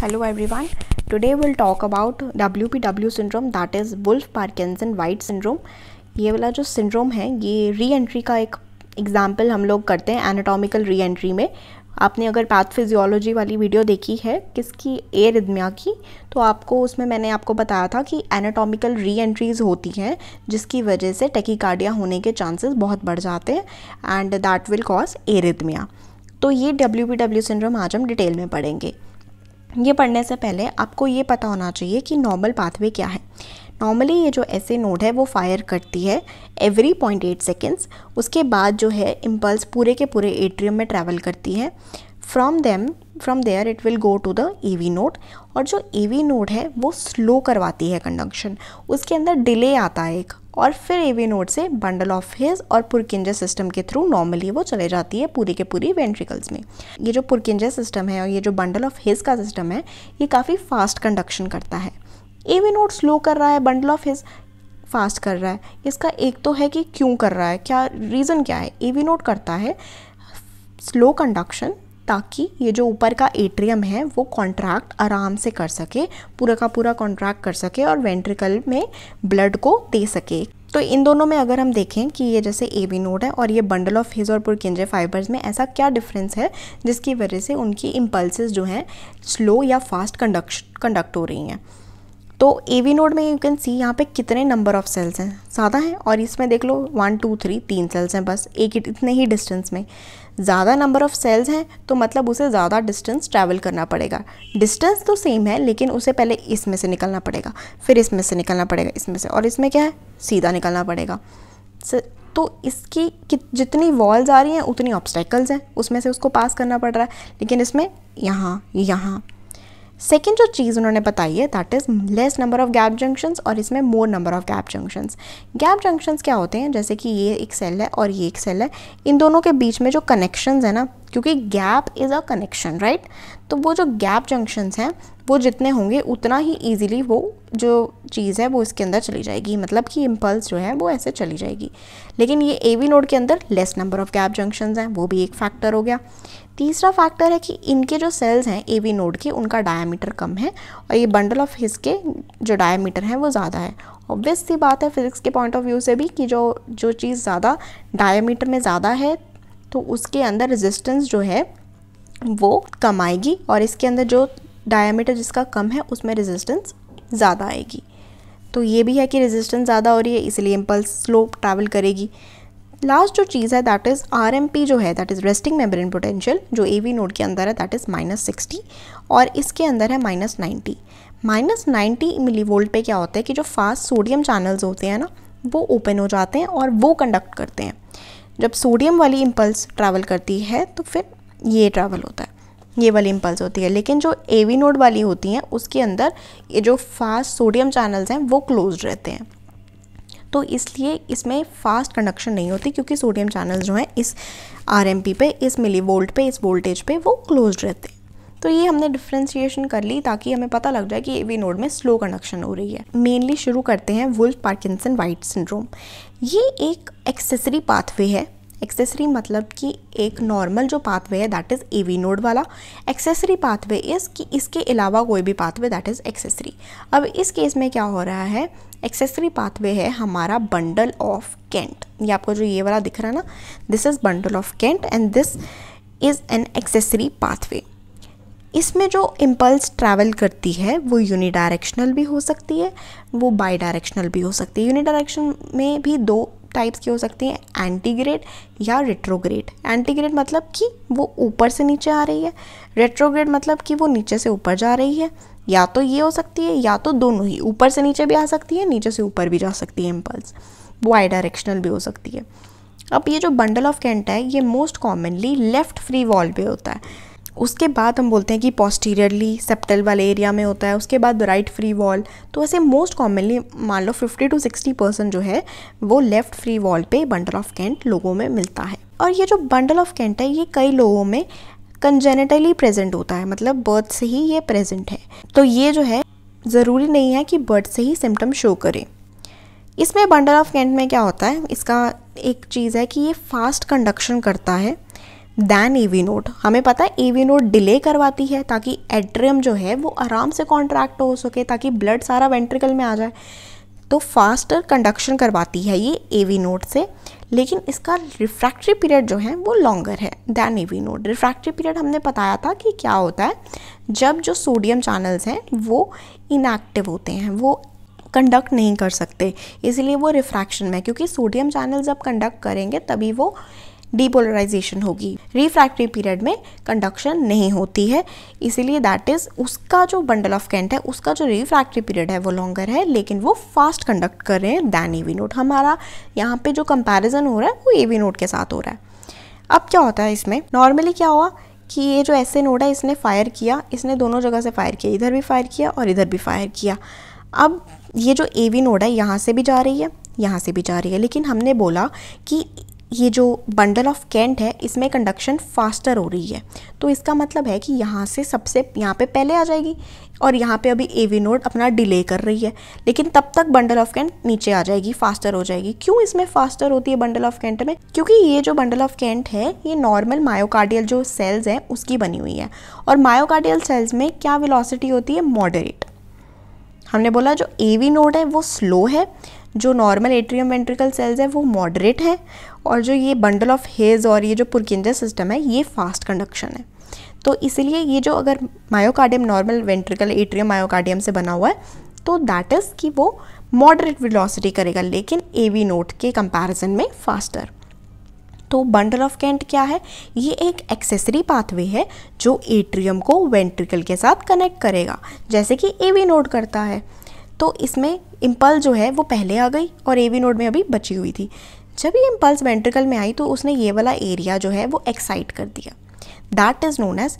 hello today will talk about W P W syndrome that is Wolff Parkinson White syndrome ये वाला जो syndrome है ये re entry का एक एग्ज़ाम्पल हम लोग करते हैं एनाटॉमिकल री एंट्री में आपने अगर पैथ फिजियोलॉजी वाली वीडियो देखी है किसकी ए रिदमिया की तो आपको उसमें मैंने आपको बताया था कि एनाटॉमिकल री एंट्रीज़ होती हैं जिसकी वजह से टेकिकार्डिया होने के चांसेस बहुत बढ़ जाते हैं and that will cause arrhythmia तो ये डब्ल्यू पी डब्ल्यू सिंड्रोम आज हम डिटेल में पढ़ेंगे ये पढ़ने से पहले आपको ये पता होना चाहिए कि नॉर्मल पाथवे क्या है नॉर्मली ये जो ऐसे नोड है वो फायर करती है एवरी पॉइंट एट सेकेंड्स उसके बाद जो है इम्पल्स पूरे के पूरे एट्रियम में ट्रैवल करती है from them from there it will go to the E V node और जो ई वी नोड है वो स्लो करवाती है कंडक्शन उसके अंदर डिले आता है एक और फिर ए वी नोड से बंडल ऑफ हिज और पुरकिंजा सिस्टम के थ्रू नॉर्मली वो चले जाती है पूरी के पूरी वेंट्रिकल्स में ये जो पुरकिंजा सिस्टम है और ये जो बंडल ऑफ हिज का सिस्टम है ये काफ़ी फास्ट कंडक्शन करता है ए वी नोड स्लो कर रहा है बंडल ऑफ हिज फास्ट कर रहा है इसका एक तो है कि क्यों कर रहा है क्या रीज़न क्या है ए वी नोड करता है स्लो कंडक्शन ताकि ये जो ऊपर का एट्रियम है वो कॉन्ट्रैक्ट आराम से कर सके पूरा का पूरा कॉन्ट्रैक्ट कर सके और वेंट्रिकल में ब्लड को दे सके तो इन दोनों में अगर हम देखें कि ये जैसे ए बी नोड है और ये बंडल ऑफ हिज और पुरकेंद्रीय फाइबर्स में ऐसा क्या डिफरेंस है जिसकी वजह से उनकी इम्पल्स जो हैं स्लो या फास्ट कंडक्श कंडक्ट हो रही हैं तो ए वी नोड में यू कैन सी यहाँ पे कितने नंबर ऑफ सेल्स हैं ज़्यादा हैं और इसमें देख लो वन टू थ्री तीन सेल्स हैं बस एक इतने ही डिस्टेंस में ज़्यादा नंबर ऑफ सेल्स हैं तो मतलब उसे ज़्यादा डिस्टेंस ट्रैवल करना पड़ेगा डिस्टेंस तो सेम है लेकिन उसे पहले इसमें से निकलना पड़ेगा फिर इसमें से निकलना पड़ेगा इसमें से और इसमें क्या है सीधा निकलना पड़ेगा तो इसकी जितनी वॉल्स आ रही हैं उतनी ऑब्स्टेकल्स हैं उसमें से उसको पास करना पड़ रहा है लेकिन इसमें यहाँ यहाँ सेकेंड जो चीज़ उन्होंने बताई है that is less number of gap junctions और इसमें more number of gap junctions gap junctions क्या होते हैं जैसे कि ये एक सेल है और ये एक सेल है इन दोनों के बीच में जो कनेक्शंस है ना क्योंकि gap is a connection right तो वो जो गैप जंक्शंस हैं वो जितने होंगे उतना ही इजीली वो जो चीज़ है वो इसके अंदर चली जाएगी मतलब कि इम्पल्स जो है वो ऐसे चली जाएगी लेकिन ये ए वी नोड के अंदर less number of gap junctions हैं वो भी एक फैक्टर हो गया तीसरा फैक्टर है कि इनके जो सेल्स हैं ए वी नोड के उनका डायामीटर कम है और ये बंडल ऑफ हिस के जो डायामीटर है वो ज़्यादा है ऑब्वियस सी बात है फिजिक्स के पॉइंट ऑफ व्यू से भी कि जो जो चीज़ ज़्यादा डायामीटर में ज़्यादा है तो उसके अंदर रेजिस्टेंस जो है वो कम आएगी और इसके अंदर जो डायामीटर जिसका कम है उसमें रेजिस्टेंस ज़्यादा आएगी तो ये भी है कि रेजिस्टेंस ज़्यादा हो रही है इसलिए इम्पल्स स्लो ट्रैवल करेगी लास्ट जो चीज़ है दैट इज़ आर जो है that is resting membrane potential जो ए वी नोड के अंदर है दैट इज़ माइनस सिक्सटी और इसके अंदर है minus ninety minus ninety millivolt पर क्या होता है कि जो फास्ट सोडियम चैनल्स होते हैं ना वो ओपन हो जाते हैं और वो कंडक्ट करते हैं जब सोडियम वाली इम्पल्स ट्रैवल करती है तो फिर ये ट्रैवल होता है ये वाली इम्पल्स होती है लेकिन जो ए वी नोड वाली होती हैं उसके अंदर ये जो फास्ट सोडियम चैनल्स हैं वो क्लोज रहते हैं तो इसलिए इसमें फास्ट कंडक्शन नहीं होती क्योंकि सोडियम चैनल्स जो हैं इस आर एम पी पे इस मिली वोल्ट पे इस वोल्टेज पे वो क्लोज रहते हैं तो ये हमने डिफ्रेंशिएशन कर ली ताकि हमें पता लग जाए कि ए वी नोड में स्लो कंडक्शन हो रही है मेनली शुरू करते हैं वुल्फ पार्किंसन वाइट सिंड्रोम ये एक एक्सेसरी पाथवे है एक्सेसरी मतलब कि एक नॉर्मल जो पाथवे है that is A V node वाला एक्सेसरी पाथवे इज़ कि इसके अलावा कोई भी पाथवे दैट इज़ एक्सेसरी अब इस केस में क्या हो रहा है एक्सेसरी पाथवे है हमारा बंडल ऑफ कैंट ये आपको जो ये वाला दिख रहा है ना this is bundle of Kent and this is an accessory pathway इसमें जो इम्पल्स ट्रैवल करती है वो यूनिडायरेक्शनल डायरेक्शनल भी हो सकती है वो बाई डायरेक्शनल भी हो सकती है यूनिडायरेक्शन डायरेक्शन में भी दो टाइप्स की हो सकती हैं एंटीग्रेड या रेट्रोग्रेड एंटीग्रेड मतलब कि वो ऊपर से नीचे आ रही है रेट्रोग्रेड मतलब कि वो नीचे से ऊपर जा रही है या तो ये हो सकती है या तो दोनों ही ऊपर से नीचे भी आ सकती है नीचे से ऊपर भी जा सकती है इम्पल्स वो आई डायरेक्शनल भी हो सकती है अब ये जो बंडल ऑफ कैंट है ये most commonly left free wall पे होता है उसके बाद हम बोलते हैं कि पोस्टीरियरली सेप्टल वाले एरिया में होता है उसके बाद राइट फ्री वॉल तो ऐसे मोस्ट कॉमनली मान लो 50 टू 60 परसेंट जो है वो लेफ्ट फ्री वॉल पे बंडल ऑफ कैंट लोगों में मिलता है और ये जो बंडल ऑफ कैंट है ये कई लोगों में कंजेनेटली प्रेजेंट होता है मतलब बर्थ से ही ये प्रेजेंट है तो ये जो है ज़रूरी नहीं है कि बर्थ से ही सिम्टम शो करें इसमें बंडल ऑफ कैंट में क्या होता है इसका एक चीज़ है कि ये फास्ट कंडक्शन करता है दैन ए वी नोट हमें पता है ए वी नोट डिले करवाती है ताकि एट्रियम जो है वो आराम से कॉन्ट्रैक्ट हो सके ताकि ब्लड सारा वेंट्रिकल में आ जाए तो फास्टर कंडक्शन करवाती है ये ए वी नोट से लेकिन इसका रिफ्रैक्टरी पीरियड जो है वो लॉन्गर है than A V node refractory period हमने बताया था कि क्या होता है जब जो सोडियम चैनल्स हैं वो इनएक्टिव होते हैं वो कंडक्ट नहीं कर सकते इसलिए वो रिफ्रैक्शन में क्योंकि सोडियम चैनल जब कंडक्ट करेंगे तभी वो डीपोलराइजेशन होगी रिफ्रैक्टरी पीरियड में कंडक्शन नहीं होती है इसीलिए दैट इज़ उसका जो बंडल ऑफ कैंट है उसका जो रिफ्रैक्टरी पीरियड है वो लॉन्गर है लेकिन वो फास्ट कंडक्ट कर रहे हैं दैन वी नोट हमारा यहाँ पे जो कंपैरिजन हो रहा है वो वी नोट के साथ हो रहा है अब क्या होता है इसमें नॉर्मली क्या हुआ कि ये जो ऐसे नोड है इसने फायर किया इसने दोनों जगह से फायर किया इधर भी फायर किया और इधर भी फायर किया अब ये जो ए वी नोड है यहाँ से भी जा रही है यहाँ से भी जा रही है लेकिन हमने बोला कि ये जो बंडल ऑफ कैंट है इसमें कंडक्शन फास्टर हो रही है तो इसका मतलब है कि यहाँ से सबसे यहाँ पे पहले आ जाएगी और यहाँ पे अभी एवी नोड अपना डिले कर रही है लेकिन तब तक बंडल ऑफ कैंट नीचे आ जाएगी फास्टर हो जाएगी क्यों इसमें फास्टर होती है बंडल ऑफ कैंट में क्योंकि ये जो बंडल ऑफ कैंट है ये नॉर्मल मायोकार्डियल जो सेल्स हैं उसकी बनी हुई है और मायोकार्डियल सेल्स में क्या विलोसिटी होती है मॉडरेट हमने बोला जो एवी नोड है वो स्लो है जो नॉर्मल एट्रियम वेंट्रिकल सेल्स है वो मॉडरेट है और जो ये बंडल ऑफ हेज और ये जो पुरकिंजा सिस्टम है ये फास्ट कंडक्शन है तो इसीलिए ये जो अगर myocardium normal ventricle atrium myocardium से बना हुआ है तो दैट इज़ कि वो मॉडरेट विलोसिटी करेगा लेकिन ए वी नोट के कंपेरिजन में फास्टर तो बंडल ऑफ कैंट क्या है ये एक एक्सेसरी पाथवे है जो एट्रियम को वेंट्रिकल के साथ कनेक्ट करेगा जैसे कि ए वी नोट करता है तो इसमें इम्पल जो है वो पहले आ गई और ए वी नोड में अभी बची हुई थी जब ये इम्पल्स वेंट्रिकल में आई तो उसने ये वाला एरिया जो है वो एक्साइट कर दिया that is known as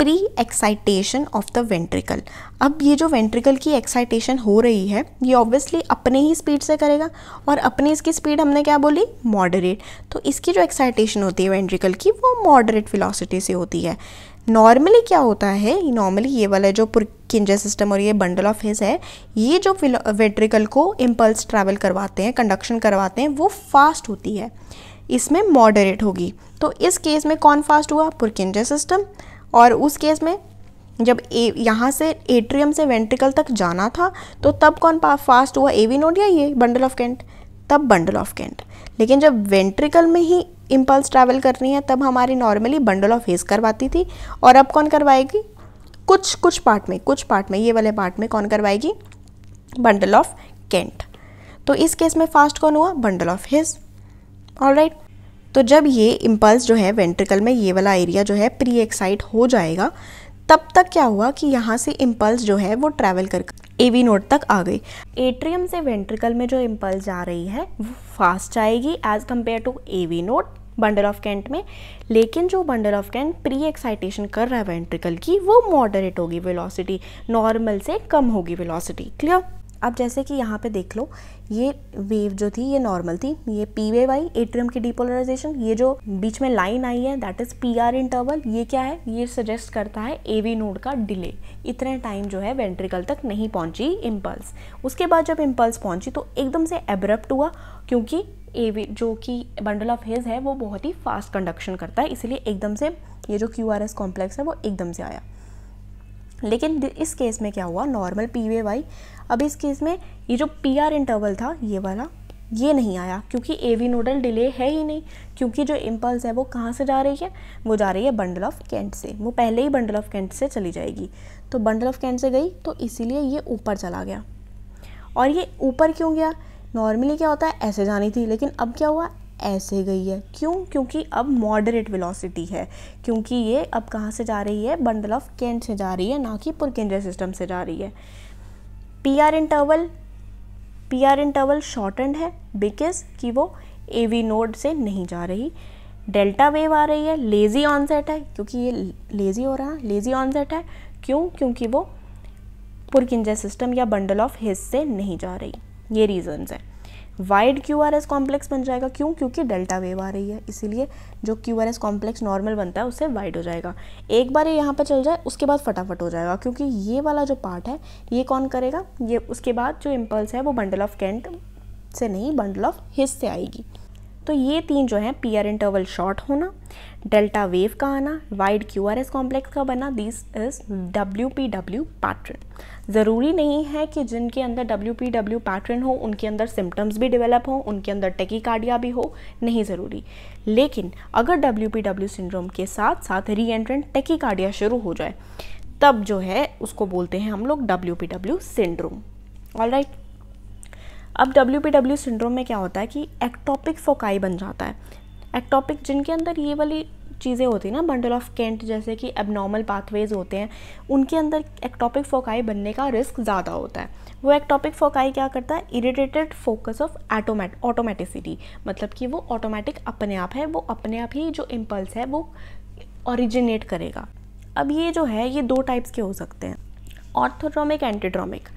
pre excitation of the ventricle अब ये जो वेंट्रिकल की एक्साइटेशन हो रही है ये ऑब्वियसली अपने ही स्पीड से करेगा और अपने इसकी स्पीड हमने क्या बोली मॉडरेट तो इसकी जो एक्साइटेशन होती है वेंट्रिकल की वो मॉडरेट फिलोसिटी से होती है नॉर्मली क्या होता है नॉर्मली ये वाला जो पुरकिंजा सिस्टम और ये बंडल ऑफ हिज है ये जो वेंट्रिकल को इम्पल्स ट्रैवल करवाते हैं कंडक्शन करवाते हैं वो फास्ट होती है इसमें मॉडरेट होगी तो इस केस में कौन फास्ट हुआ पुरकिंजा सिस्टम और उस केस में जब ए यहाँ से एट्रियम से वेंट्रिकल तक जाना था तो तब कौन फास्ट हुआ ए वी नोड या ये बंडल ऑफ कैंट तब बंडल ऑफ कैंट लेकिन जब वेंट्रिकल में ही इम्पल्स ट्रैवल करनी है तब हमारी नॉर्मली बंडल ऑफ हेज करवाती थी और अब कौन करवाएगी कुछ कुछ पार्ट में कुछ पार्ट में ये वाले पार्ट में कौन करवाएगी बंडल ऑफ कैंट तो इस केस में फास्ट कौन हुआ bundle of His all right तो जब ये इम्पल्स जो है वेंट्रिकल में ये वाला एरिया जो है प्री एक्साइट हो जाएगा तब तक क्या हुआ कि यहाँ से इम्पल्स जो है वो ट्रैवल कर एवी नोड तक आ गई एट्रियम से वेंट्रिकल में जो इम्पल्स जा रही है वो फास्ट जाएगी as compare to AV node bundle of Kent में लेकिन जो bundle of Kent pre excitation कर रहा है वेंट्रिकल की वो मॉडरेट होगी वेलोसिटी नॉर्मल से कम होगी वेलोसिटी क्लियर अब जैसे कि यहाँ पे देख लो ये वेव जो थी ये नॉर्मल थी ये पी वेव आई एट्रियम की डिपोलराइजेशन ये जो बीच में लाइन आई है that is P R interval ये क्या है ये सजेस्ट करता है ए वी नोड का डिले इतने टाइम जो है वेंट्रिकल तक नहीं पहुँची इम्पल्स उसके बाद जब इम्पल्स पहुँची तो एकदम से एब्रप्ट हुआ क्योंकि ए वी जो कि बंडल ऑफ हेज है वो बहुत ही फास्ट कंडक्शन करता है इसलिए एकदम से ये जो क्यू आर एस कॉम्प्लेक्स है वो एकदम से आया लेकिन इस केस में क्या हुआ नॉर्मल पी वे वाई अब इस केस में ये जो पी आर इंटरवल था ये वाला ये नहीं आया क्योंकि ए वी नोडल डिले है ही नहीं क्योंकि जो इम्पल्स है वो कहाँ से जा रही है वो जा रही है बंडल ऑफ कैंट से वो पहले ही बंडल ऑफ कैंट से चली जाएगी तो बंडल ऑफ कैंट से गई तो इसीलिए ये ऊपर चला गया और ये ऊपर क्यों गया नॉर्मली क्या होता है ऐसे जानी थी लेकिन अब क्या हुआ ऐसे गई है क्यों क्योंकि अब मॉडरेट वेलोसिटी है क्योंकि ये अब कहाँ से जा रही है बंडल ऑफ केंट से जा रही है ना कि पुरकेंद्र सिस्टम से जा रही है P R interval P R interval shortened है बिकॉज कि वो ए वी नोड से नहीं जा रही डेल्टा वेव आ रही है लेज़ी ऑनसेट है क्योंकि ये लेज़ी हो रहा है लेज़ी ऑनसेट है क्यों क्योंकि वो पुरकिंजय सिस्टम या बंडल ऑफ हिस्स से नहीं जा रही ये रीज़न्स हैं wide Q R S complex बन जाएगा क्यों क्योंकि डेल्टा वेव आ रही है इसीलिए जो Q R S complex normal बनता है उससे वाइड हो जाएगा एक बार ये यहाँ पर चल जाए उसके बाद फटाफट हो जाएगा क्योंकि ये वाला जो पार्ट है ये कौन करेगा ये उसके बाद जो इम्पल्स है वो बंडल ऑफ कैंट से नहीं बंडल ऑफ हिस्स से आएगी तो ये तीन जो है पीआर इंटरवल शॉर्ट होना डेल्टा वेव का आना wide Q R S complex का बना this is W P W pattern ज़रूरी नहीं है कि जिनके अंदर डब्ल्यू पी डब्ल्यू पैटर्न हो उनके अंदर सिम्टम्स भी डेवलप हो उनके अंदर टेकिकार्डिया भी हो नहीं ज़रूरी लेकिन अगर डब्ल्यू पी डब्ल्यू सिंड्रोम के साथ साथ री एंट्रेंट कार्डिया शुरू हो जाए तब जो है उसको बोलते हैं हम लोग W P W syndrome all right अब डब्ल्यू पी डब्ल्यू सिंड्रोम में क्या होता है कि एक्टॉपिक फोकाई बन जाता है एक्टॉपिक जिनके अंदर ये वाली चीज़ें होती हैं ना बंडल ऑफ कैंट जैसे कि एबनॉर्मल पाथवेज होते हैं उनके अंदर एक्टॉपिक फोकाई बनने का रिस्क ज़्यादा होता है वो एक्टॉपिक फोकाई क्या करता है irritated focus of automate automaticity मतलब कि वो ऑटोमेटिक अपने आप है वो अपने आप ही जो इम्पल्स है वो ओरिजिनेट करेगा अब ये जो है ये दो टाइप्स के हो सकते हैं ऑर्थोड्रोमिक एंटीड्रोमिक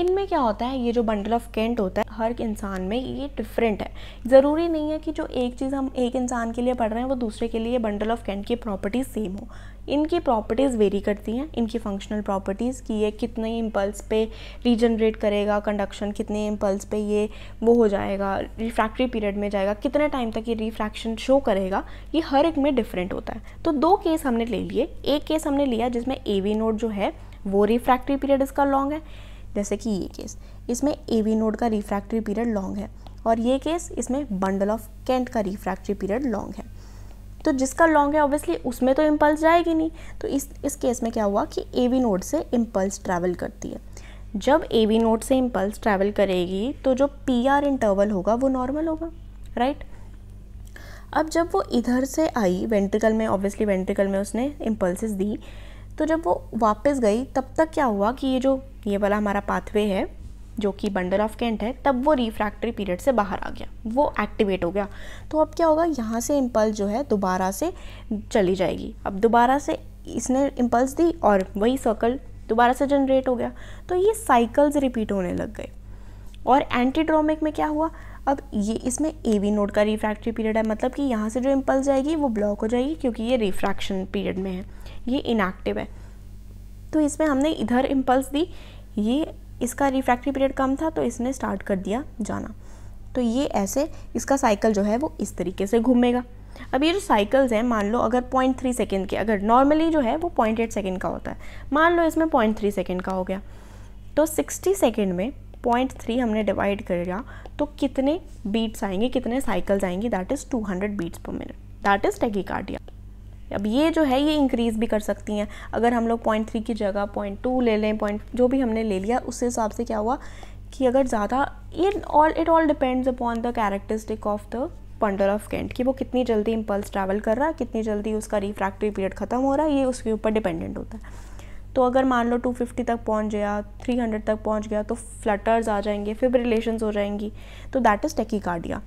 इनमें क्या होता है ये जो बंडल ऑफ केंट होता है हर इंसान में ये डिफरेंट है ज़रूरी नहीं है कि जो एक चीज़ हम एक इंसान के लिए पढ़ रहे हैं वो दूसरे के लिए बंडल ऑफ केंट की प्रॉपर्टीज़ सेम हो इनकी प्रॉपर्टीज़ वेरी करती हैं इनकी फंक्शनल प्रॉपर्टीज़ कि ये कितने इम्पल्स पे रीजनरेट करेगा कंडक्शन कितने इम्पल्स पे ये वो हो जाएगा रिफ्रैक्टरी पीरियड में जाएगा कितने टाइम तक ये रिफ्रैक्शन शो करेगा ये हर एक में डिफरेंट होता है तो दो केस हमने ले लिए एक केस हमने लिया जिसमें ए नोट जो है वो रिफ्रैक्टरी पीरियड इसका लॉन्ग है जैसे कि ये केस इसमें ए वी नोड का रिफ्रैक्टरी पीरियड लॉन्ग है और ये केस इसमें बंडल ऑफ कैंट का रिफ्रैक्टरी पीरियड लॉन्ग है तो जिसका लॉन्ग है ऑब्वियसली उसमें तो इम्पल्स जाएगी नहीं तो इस इस केस में क्या हुआ कि ए वी नोड से इम्पल्स ट्रैवल करती है जब ए वी नोड से इम्पल्स ट्रैवल करेगी तो जो पी आर इंटरवल होगा वो नॉर्मल होगा राइट अब जब वो इधर से आई वेंट्रिकल में ऑब्वियसली वेंट्रिकल में उसने इम्पल्स दी तो जब वो वापस गई तब तक क्या हुआ कि ये जो ये वाला हमारा पाथवे है जो कि बंडल ऑफ कैंट है तब वो रिफ्रैक्टरी पीरियड से बाहर आ गया वो एक्टिवेट हो गया तो अब क्या होगा यहाँ से इम्पल्स जो है दोबारा से चली जाएगी अब दोबारा से इसने इम्पल्स दी और वही सर्कल दोबारा से जनरेट हो गया तो ये साइकिल्स रिपीट होने लग गए और एंटीड्रोमिक में क्या हुआ अब ये इसमें ए वी नोड का रिफ्रैक्टरी पीरियड है मतलब कि यहाँ से जो इम्पल्स जाएगी वो ब्लॉक हो जाएगी क्योंकि ये रिफ्रैक्शन पीरियड में है ये इनएक्टिव है तो इसमें हमने इधर इम्पल्स दी ये इसका रिफ्रैक्टिव पीरियड कम था तो इसने स्टार्ट कर दिया जाना तो ये ऐसे इसका साइकिल जो है वो इस तरीके से घूमेगा अब ये जो साइकिल्स हैं मान लो अगर पॉइंट थ्री सेकेंड के अगर नॉर्मली जो है वो पॉइंट एट सेकेंड का होता है मान लो इसमें पॉइंट थ्री सेकेंड का हो गया तो सिक्सटी सेकेंड में पॉइंट थ्री हमने डिवाइड कर लिया तो कितने बीट्स आएंगे कितने साइकिल्स आएंगे that is two hundred beats per minute that is cardia अब ये जो है ये इंक्रीज़ भी कर सकती हैं अगर हम लोग पॉइंट थ्री की जगह पॉइंट टू ले लें पॉइंट जो भी हमने ले लिया उस हिसाब से क्या हुआ कि अगर ज़्यादा ये all it all depends upon the characteristic of the bundle of Kent कि वो कितनी जल्दी इम्पल्स ट्रैवल कर रहा है कितनी जल्दी उसका रिफ्रैक्टिव पीरियड ख़त्म हो रहा है ये उसके ऊपर डिपेंडेंट होता है तो अगर मान लो 250 तक पहुंच गया 300 तक पहुंच गया तो फ्लटर्स आ जाएंगे फिर रिलेशन हो जाएंगी तो दैट इज़ कार्डिया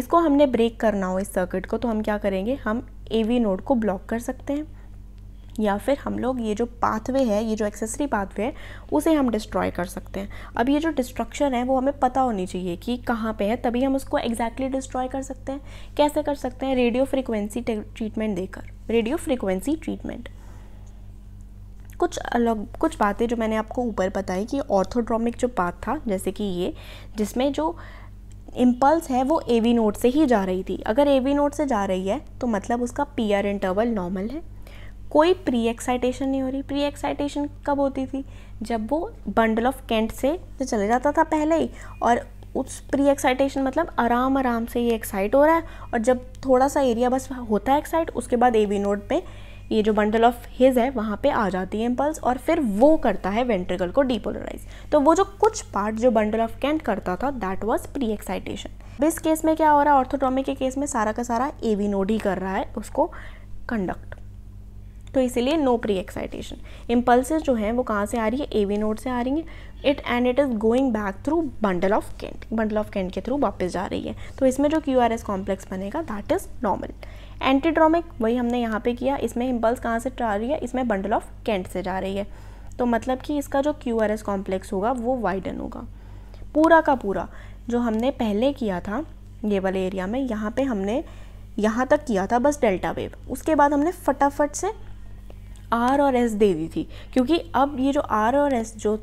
इसको हमने ब्रेक करना हो इस सर्किट को तो हम क्या करेंगे हम ए वी नोड को ब्लॉक कर सकते हैं या फिर हम लोग ये जो पाथवे है ये जो एक्सेसरी पाथवे है उसे हम डिस्ट्रॉय कर सकते हैं अब ये जो डिस्ट्रक्शन है वो हमें पता होनी चाहिए कि कहाँ पे है तभी हम उसको एग्जैक्टली exactly डिस्ट्रॉय कर सकते हैं कैसे कर सकते हैं रेडियो फ्रिक्वेंसी ट्रीटमेंट देकर रेडियो फ्रिक्वेंसी ट्रीटमेंट कुछ अलग कुछ बातें जो मैंने आपको ऊपर बताई कि ऑर्थोड्रोमिक जो पाथ था जैसे कि ये जिसमें जो इम्पल्स है वो ए वी नोट से ही जा रही थी अगर ए वी नोट से जा रही है तो मतलब उसका पी आर इंटरवल नॉर्मल है कोई प्री एक्साइटेशन नहीं हो रही प्री एक्साइटेशन कब होती थी जब वो बंडल ऑफ कैंट से तो चले जाता था पहले ही और उस प्री एक्साइटेशन मतलब आराम आराम से ये एक्साइट हो रहा है और जब थोड़ा सा एरिया बस होता है एक्साइट उसके बाद ए वी नोट पर ये जो बंडल ऑफ हिज है वहाँ पे आ जाती है इम्पल्स और फिर वो करता है वेंट्रिकल को डीपोलराइज तो वो जो कुछ पार्ट जो बंडल ऑफ कैंट करता था दैट वॉज प्री एक्साइटेशन बिस केस में क्या हो रहा है ऑर्थोटॉमी के केस में सारा का सारा ए वी नोड ही कर रहा है उसको कंडक्ट तो इसीलिए नो प्री एक्साइटेशन इम्पल्सेस जो हैं वो कहाँ से आ रही है ए वी नोड से आ रही हैं it and it is going back through bundle of Kent bundle of Kent के थ्रू वापस जा रही है तो इसमें जो क्यू आर एस कॉम्प्लेक्स बनेगा दैट इज़ नॉर्मल एंटीड्रोमिक वही हमने यहाँ पे किया इसमें इम्पल्स कहाँ से जा रही है इसमें बंडल ऑफ कैंट से जा रही है तो मतलब कि इसका जो क्यू आर एस कॉम्प्लेक्स होगा वो वाइडन होगा पूरा का पूरा जो हमने पहले किया था ये वाले एरिया में यहाँ पे हमने यहाँ तक किया था बस डेल्टा वेव उसके बाद हमने फटाफट से आर और एस दे दी थी क्योंकि अब ये जो आर और एस जो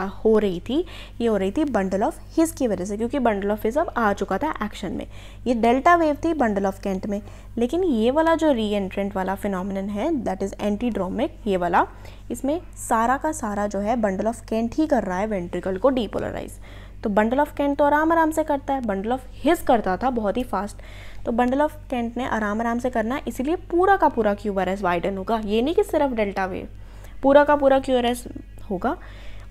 हो रही थी ये हो रही थी बंडल ऑफ हिज की वजह से क्योंकि बंडल ऑफ हिज अब आ चुका था एक्शन में ये डेल्टा वेव थी बंडल ऑफ कैंट में लेकिन ये वाला जो री एंट्रेंट वाला फिनोमिन है दैट इज़ एंटीड्रोमिक ये वाला इसमें सारा का सारा जो है बंडल ऑफ कैंट ही कर रहा है वेंट्रिकल को डीपोलराइज़ तो बंडल ऑफ कैंट तो आराम आराम से करता है बंडल ऑफ हिज करता था बहुत ही फास्ट तो बंडल ऑफ कैंट ने आराम आराम से करना है इसीलिए पूरा का पूरा क्यू आर एस वाइडन होगा ये नहीं कि सिर्फ डेल्टा वेव पूरा का पूरा क्यू आर एस होगा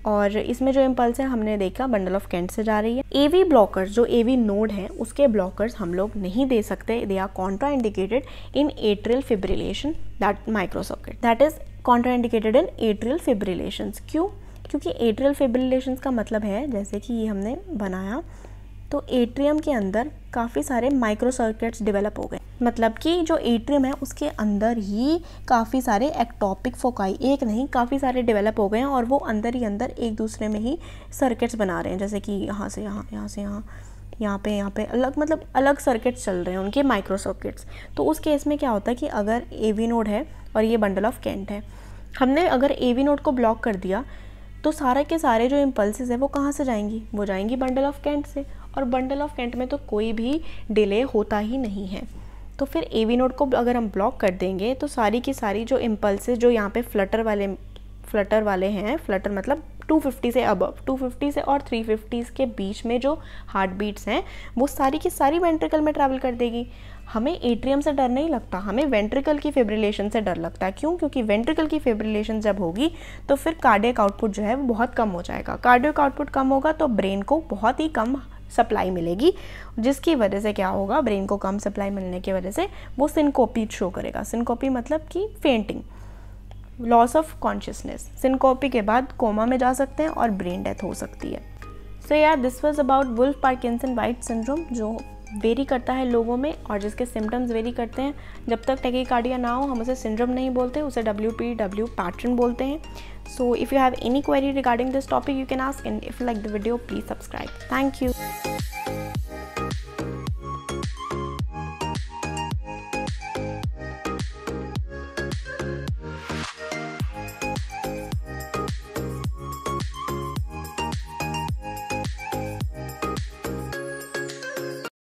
और इसमें जो इम्पल्स है हमने देखा बंडल ऑफ कैंट से जा रही है एवी ब्लॉकर्स जो एवी नोड है उसके ब्लॉकर्स हम लोग नहीं दे सकते they are contraindicated in atrial fibrillation that microsocket that is contraindicated in atrial fibrillation क्यों क्योंकि एट्रियल फिब्रिलेशन का मतलब है जैसे कि ये हमने बनाया तो एट्रियम के अंदर काफ़ी सारे माइक्रो सर्किट्स डेवलप हो गए मतलब कि जो एट्रियम है उसके अंदर ही काफ़ी सारे एक्टॉपिक फोकाई एक नहीं काफ़ी सारे डेवलप हो गए हैं और वो अंदर ही अंदर एक दूसरे में ही सर्किट्स बना रहे हैं जैसे कि यहाँ से यहाँ यहाँ से यहाँ यहाँ पे यहाँ पे अलग मतलब अलग सर्किट्स चल रहे हैं उनके माइक्रो सर्किट्स तो उस केस में क्या होता है कि अगर ए वी नोड है और ये बंडल ऑफ कैंट है हमने अगर ए वी नोड को ब्लॉक कर दिया तो सारे के सारे जो इम्पल्सिस हैं वो कहाँ से जाएंगी वो जाएंगी बंडल ऑफ कैंट से और बंडल ऑफ कैंट में तो कोई भी डिले होता ही नहीं है तो फिर ए वी नोड को अगर हम ब्लॉक कर देंगे तो सारी की सारी जो इम्पल्सेज जो यहाँ पे फ्लटर वाले फ्लटर वाले हैं फ्लटर मतलब 250 से अबव 250 से और 350 के बीच में जो हार्ट बीट्स हैं वो सारी की सारी वेंट्रिकल में ट्रैवल कर देगी हमें एट्रियम से डर नहीं लगता हमें वेंट्रिकल की फेब्रिलेशन से डर लगता है क्यों क्योंकि वेंट्रिकल की फेब्रिलेशन जब होगी तो फिर कार्डियक आउटपुट जो है वो बहुत कम हो जाएगा कार्डियक आउटपुट कम होगा तो ब्रेन को बहुत ही कम सप्लाई मिलेगी जिसकी वजह से क्या होगा ब्रेन को कम सप्लाई मिलने की वजह से वो सिनकोपी शो करेगा सिनकोपी मतलब कि fainting loss of consciousness syncope के बाद कोमा में जा सकते हैं और ब्रेन डेथ हो सकती है सो यार this was about Wolff Parkinson White syndrome जो वेरी करता है लोगों में और जिसके सिम्टम्स वेरी करते हैं जब तक टेकिकार्डिया ना हो हम उसे सिंड्रोम नहीं बोलते उसे डब्ल्यू पी डब्ल्यू पैटर्न बोलते हैं so if you have any query regarding this topic you can ask and if like the video please subscribe thank you